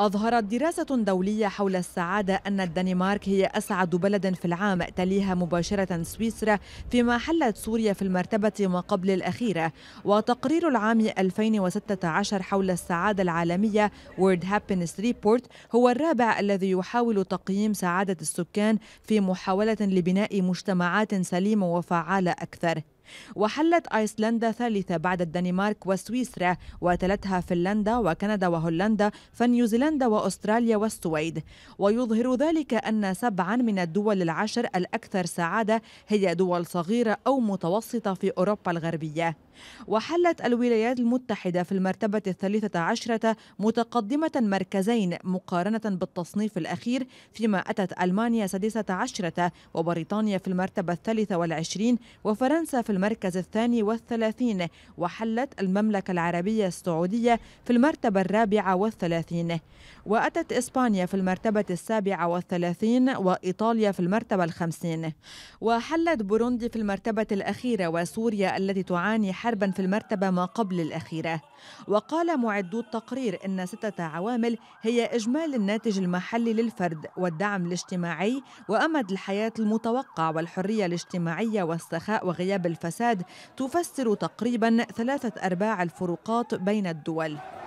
أظهرت دراسة دولية حول السعادة أن الدنمارك هي أسعد بلد في العام تليها مباشرة سويسرا فيما حلت سوريا في المرتبة ما قبل الأخيرة وتقرير العام 2016 حول السعادة العالمية World Happiness Report هو الرابع الذي يحاول تقييم سعادة السكان في محاولة لبناء مجتمعات سليمة وفعالة أكثر وحلت أيسلندا ثالثة بعد الدنمارك وسويسرا وتلتها فنلندا وكندا وهولندا فنيوزيلندا وأستراليا والسويد ويظهر ذلك أن سبعا من الدول العشر الأكثر سعادة هي دول صغيرة أو متوسطة في أوروبا الغربية وحلت الولايات المتحدة في المرتبة الثالثة عشرة متقدمة مركزين مقارنة بالتصنيف الأخير فيما أتت ألمانيا سادسة عشرة وبريطانيا في المرتبة الثالثة والعشرين وفرنسا في المركز الثاني والثلاثين وحلت المملكة العربية السعودية في المرتبة الرابعة والثلاثين وأتت إسبانيا في المرتبة السابعة والثلاثين وإيطاليا في المرتبة الخمسين وحلت بوروندي في المرتبة الأخيرة وسوريا التي تعاني حل حربا في المرتبة ما قبل الأخيرة وقال معدو التقرير أن ستة عوامل هي إجمالي الناتج المحلي للفرد والدعم الاجتماعي وأمد الحياة المتوقع والحرية الاجتماعية والسخاء وغياب الفساد تفسر تقريبا ثلاثة أرباع الفروقات بين الدول